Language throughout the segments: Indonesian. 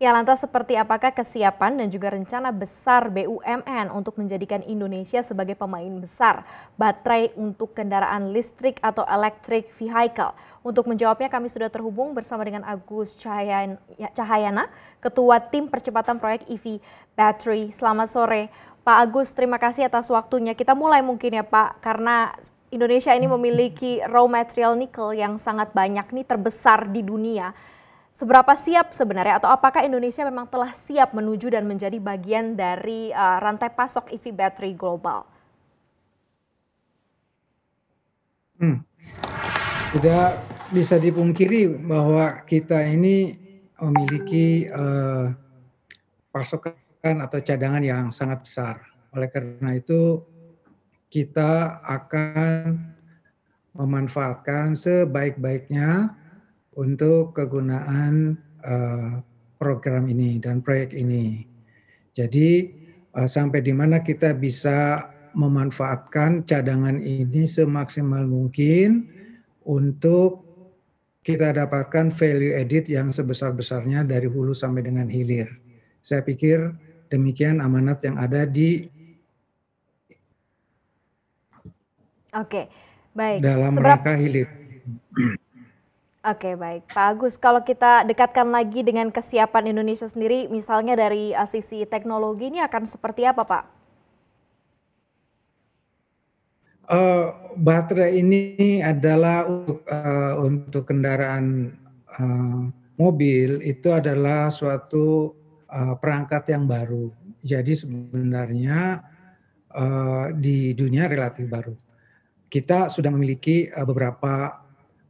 Ya lantas seperti apakah kesiapan dan juga rencana besar BUMN untuk menjadikan Indonesia sebagai pemain besar baterai untuk kendaraan listrik atau electric vehicle? Untuk menjawabnya kami sudah terhubung bersama dengan Agus Cahayana, ya, Ketua Tim Percepatan Proyek EV Battery. Selamat sore Pak Agus, terima kasih atas waktunya. Kita mulai mungkin ya Pak, karena Indonesia ini memiliki raw material nikel yang sangat banyak nih terbesar di dunia Seberapa siap sebenarnya atau apakah Indonesia memang telah siap menuju dan menjadi bagian dari uh, rantai pasok EV battery global? Hmm. Tidak bisa dipungkiri bahwa kita ini memiliki uh, pasokan atau cadangan yang sangat besar. Oleh karena itu kita akan memanfaatkan sebaik-baiknya untuk kegunaan uh, program ini dan proyek ini. Jadi uh, sampai di mana kita bisa memanfaatkan cadangan ini semaksimal mungkin untuk kita dapatkan value edit yang sebesar-besarnya dari hulu sampai dengan hilir. Saya pikir demikian amanat yang ada di Oke, baik. Dalam Seberapa... rangka hilir. Oke baik Pak Agus, kalau kita dekatkan lagi dengan kesiapan Indonesia sendiri, misalnya dari eh, sisi teknologi ini akan seperti apa Pak? Uh, baterai ini adalah untuk uh, untuk kendaraan uh, mobil itu adalah suatu uh, perangkat yang baru. Jadi sebenarnya uh, di dunia relatif baru. Kita sudah memiliki uh, beberapa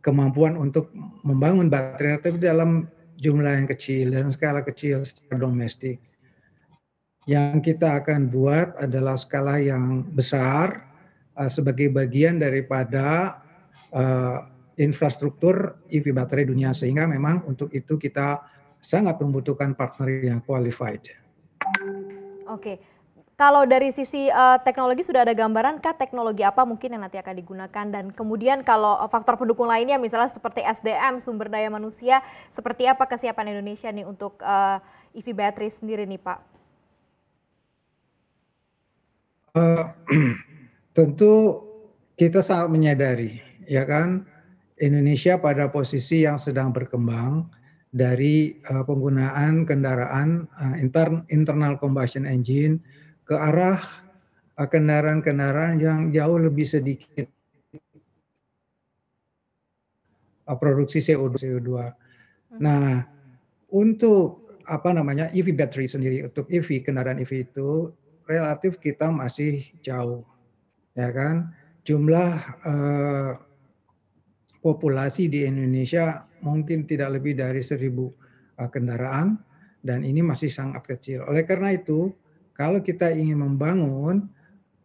kemampuan untuk membangun baterai tapi dalam jumlah yang kecil dan skala kecil secara domestik. Yang kita akan buat adalah skala yang besar uh, sebagai bagian daripada uh, infrastruktur EV baterai dunia sehingga memang untuk itu kita sangat membutuhkan partner yang qualified. Oke. Okay. Kalau dari sisi uh, teknologi sudah ada gambaran kah teknologi apa mungkin yang nanti akan digunakan dan kemudian kalau eh, faktor pendukung lainnya misalnya seperti SDM sumber daya manusia seperti apa kesiapan Indonesia nih untuk uh, eh, EV battery sendiri nih Pak? Uh, tentu kita sangat menyadari ya kan Indonesia pada posisi yang sedang berkembang dari uh, penggunaan kendaraan uh, intern, internal combustion engine ke arah eh, kendaraan-kendaraan yang jauh lebih sedikit eh, produksi CO2. Hmm. Nah, untuk apa namanya EV battery sendiri untuk EV kendaraan EV itu relatif kita masih jauh, ya kan? Jumlah eh, populasi di Indonesia mungkin tidak lebih dari seribu eh, kendaraan dan ini masih sangat kecil. Oleh karena itu kalau kita ingin membangun,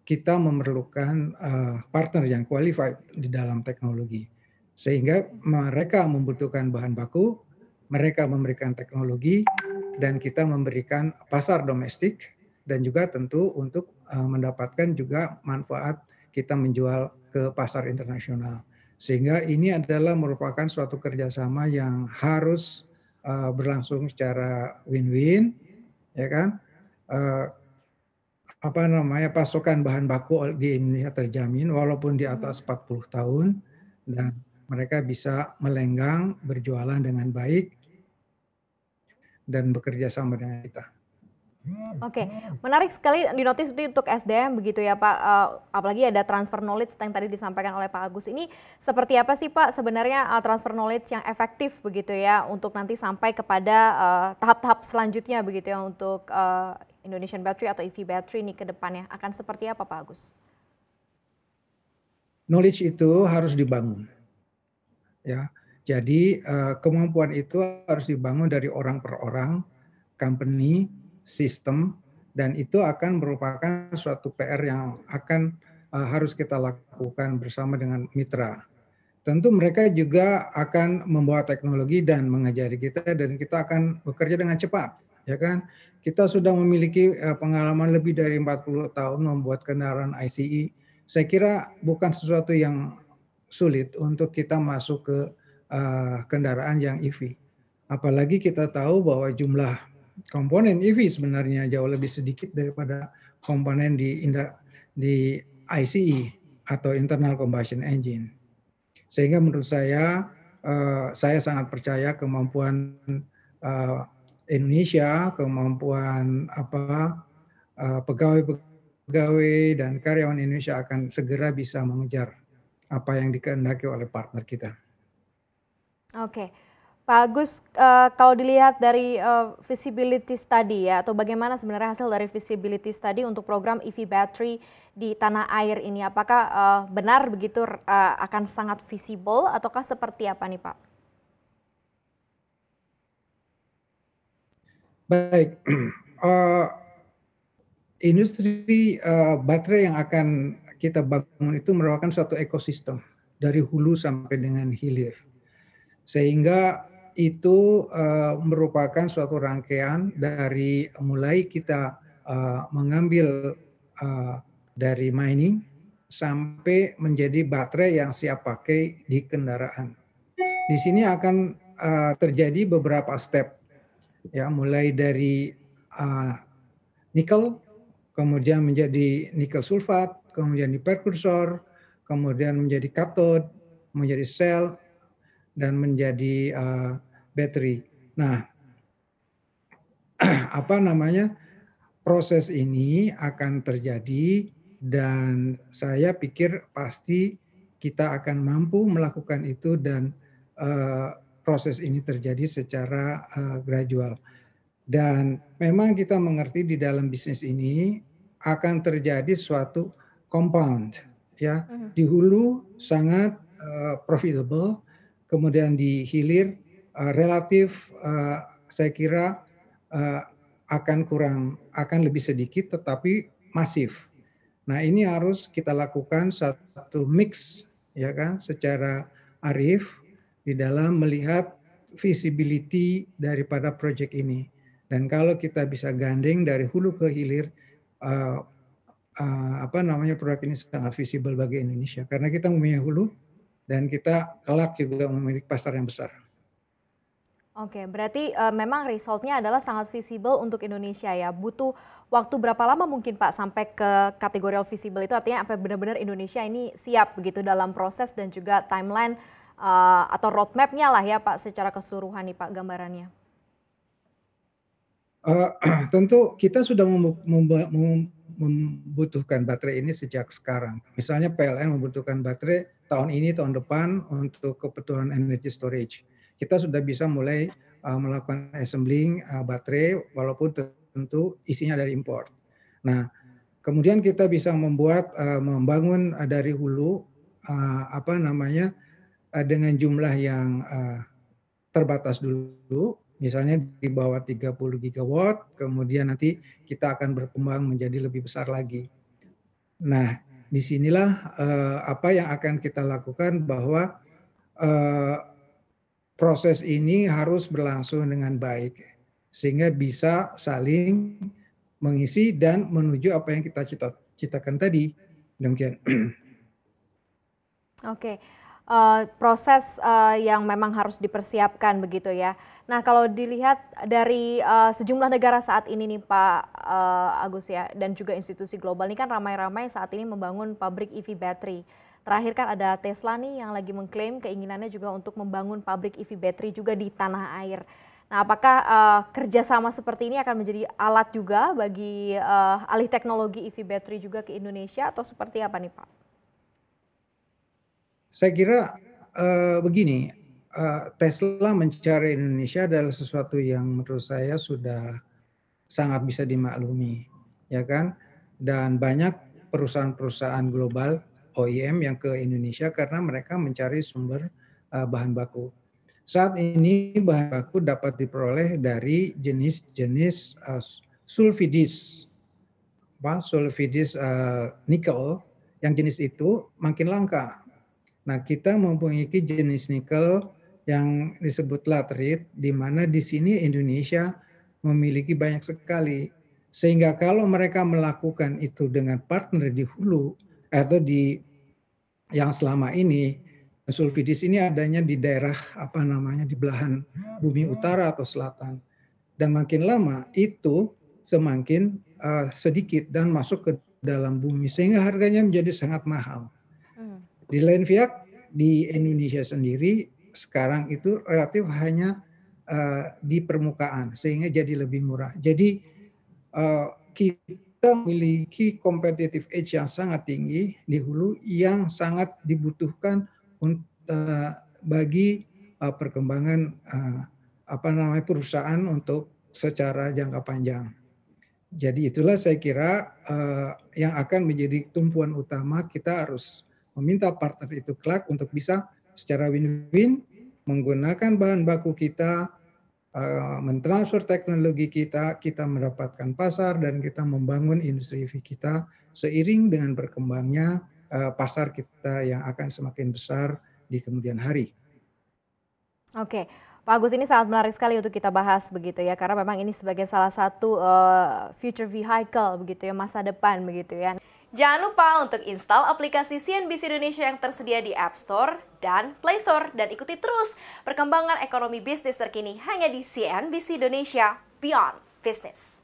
kita memerlukan uh, partner yang qualified di dalam teknologi. Sehingga mereka membutuhkan bahan baku, mereka memberikan teknologi, dan kita memberikan pasar domestik, dan juga tentu untuk uh, mendapatkan juga manfaat kita menjual ke pasar internasional. Sehingga ini adalah merupakan suatu kerjasama yang harus uh, berlangsung secara win-win, ya kan? Uh, apa namanya pasokan bahan baku di Indonesia terjamin walaupun di atas 40 hmm. tahun dan mereka bisa melenggang berjualan dengan baik dan bekerja sama dengan kita. Oke, okay. menarik sekali dinotis itu untuk SDM begitu ya Pak. Uh, apalagi ada transfer knowledge yang tadi disampaikan oleh Pak Agus ini seperti apa sih Pak sebenarnya uh, transfer knowledge yang efektif begitu ya untuk nanti sampai kepada eh, tahap-tahap uh, selanjutnya begitu ya untuk uh, Indonesian Battery atau EV Battery ini ke depannya akan seperti apa Pak Agus? Knowledge itu harus dibangun, ya. Jadi uh, kemampuan itu harus dibangun dari orang per orang, company sistem dan itu akan merupakan suatu PR yang akan uh, harus kita lakukan bersama dengan mitra. Tentu mereka juga akan membawa teknologi dan mengajari kita dan kita akan bekerja dengan cepat, ya kan? Kita sudah memiliki uh, pengalaman lebih dari 40 tahun membuat kendaraan ICE. Saya kira bukan sesuatu yang sulit untuk kita masuk ke uh, kendaraan yang EV. Apalagi kita tahu bahwa jumlah komponen EV sebenarnya jauh lebih sedikit daripada komponen di di ICE atau internal combustion engine. Sehingga menurut saya eh, saya sangat percaya kemampuan eh, Indonesia, kemampuan apa eh, pegawai-pegawai dan karyawan Indonesia akan segera bisa mengejar apa yang dikehendaki oleh partner kita. Oke. Okay. Pak Agus, uh, kalau dilihat dari uh, eh, visibility study ya, atau bagaimana sebenarnya hasil dari visibility study untuk program EV battery di tanah air ini, apakah uh, benar begitu uh, akan sangat visible ataukah seperti apa nih Pak? Baik, uh, industri uh, baterai yang akan kita bangun itu merupakan suatu ekosistem dari hulu sampai dengan hilir sehingga itu uh, merupakan suatu rangkaian dari mulai kita uh, mengambil uh, dari mining sampai menjadi baterai yang siap pakai di kendaraan. Di sini akan uh, terjadi beberapa step, ya, mulai dari uh, nikel, kemudian menjadi nikel sulfat, kemudian di perkursor kemudian menjadi katod, menjadi sel, dan menjadi uh, eh, battery. Nah, apa namanya? Proses ini akan terjadi dan saya pikir pasti kita akan mampu melakukan itu dan uh, proses ini terjadi secara uh, gradual. Dan memang kita mengerti di dalam bisnis ini akan terjadi suatu compound ya. Hmm. Di hulu sangat uh, profitable kemudian di hilir uh, eh, relatif uh, saya kira uh, akan kurang akan lebih sedikit tetapi masif. Nah, ini harus kita lakukan satu mix ya kan secara arif di dalam melihat visibility daripada project ini. Dan kalau kita bisa gandeng dari hulu ke hilir uh, uh, apa namanya proyek ini sangat visible bagi Indonesia karena kita mempunyai hulu dan kita kelak juga memiliki pasar yang besar. Oke, berarti uh, memang resultnya adalah sangat visible untuk Indonesia ya. Butuh waktu berapa lama mungkin Pak sampai ke kategori visible itu artinya apa benar-benar Indonesia ini siap begitu dalam proses dan juga timeline uh, atau roadmapnya lah ya Pak secara keseluruhan nih Pak gambarannya. Uh, tentu kita sudah mem mem mem membutuhkan baterai ini sejak sekarang. Misalnya PLN membutuhkan baterai tahun ini, tahun depan untuk kebutuhan energy storage. Kita sudah bisa mulai uh, melakukan assembling uh, baterai walaupun tentu isinya dari import. Nah, kemudian kita bisa membuat uh, membangun uh, dari hulu uh, apa namanya uh, dengan jumlah yang uh, terbatas dulu misalnya di bawah 30 gigawatt, kemudian nanti kita akan berkembang menjadi lebih besar lagi. Nah, disinilah eh, apa yang akan kita lakukan bahwa eh, proses ini harus berlangsung dengan baik sehingga bisa saling mengisi dan menuju apa yang kita cita citakan tadi. Demikian. Oke. Okay uh, proses uh, yang memang harus dipersiapkan begitu ya. Nah kalau dilihat dari uh, sejumlah negara saat ini nih Pak uh, Agus ya dan juga institusi global ini kan ramai-ramai saat ini membangun pabrik EV battery. Terakhir kan ada Tesla nih yang lagi mengklaim keinginannya juga untuk membangun pabrik EV battery juga di tanah air. Nah, apakah uh, kerjasama seperti ini akan menjadi alat juga bagi uh, alih teknologi EV battery juga ke Indonesia atau seperti apa nih Pak? Saya kira uh, begini, uh, Tesla mencari Indonesia adalah sesuatu yang menurut saya sudah sangat bisa dimaklumi, ya kan? Dan banyak perusahaan-perusahaan global OEM yang ke Indonesia karena mereka mencari sumber uh, bahan baku. Saat ini bahan baku dapat diperoleh dari jenis-jenis uh, sulfidis, apa sulfidis uh, nikel yang jenis itu makin langka Nah, kita mempunyai jenis nikel yang disebut latrit, di mana di sini Indonesia memiliki banyak sekali. Sehingga kalau mereka melakukan itu dengan partner di hulu atau di yang selama ini sulfidis ini adanya di daerah apa namanya di belahan bumi utara atau selatan. Dan makin lama itu semakin uh, sedikit dan masuk ke dalam bumi sehingga harganya menjadi sangat mahal. Di lain pihak di Indonesia sendiri sekarang itu relatif hanya uh, di permukaan sehingga jadi lebih murah. Jadi uh, kita memiliki competitive edge yang sangat tinggi di hulu yang sangat dibutuhkan untuk uh, eh, bagi uh, perkembangan uh, apa namanya perusahaan untuk secara jangka panjang. Jadi itulah saya kira uh, yang akan menjadi tumpuan utama kita harus meminta partner itu kelak untuk bisa secara win-win menggunakan bahan baku kita, eh, mentransfer teknologi kita, kita mendapatkan pasar dan kita membangun industri EV kita seiring dengan berkembangnya eh, pasar kita yang akan semakin besar di kemudian hari. Oke. Pak Agus ini sangat menarik sekali untuk kita bahas begitu ya karena memang ini sebagai salah satu uh, future vehicle begitu ya masa depan begitu ya. Jangan lupa untuk install aplikasi CNBC Indonesia yang tersedia di App Store dan Play Store dan ikuti terus perkembangan ekonomi bisnis terkini hanya di CNBC Indonesia Beyond Business.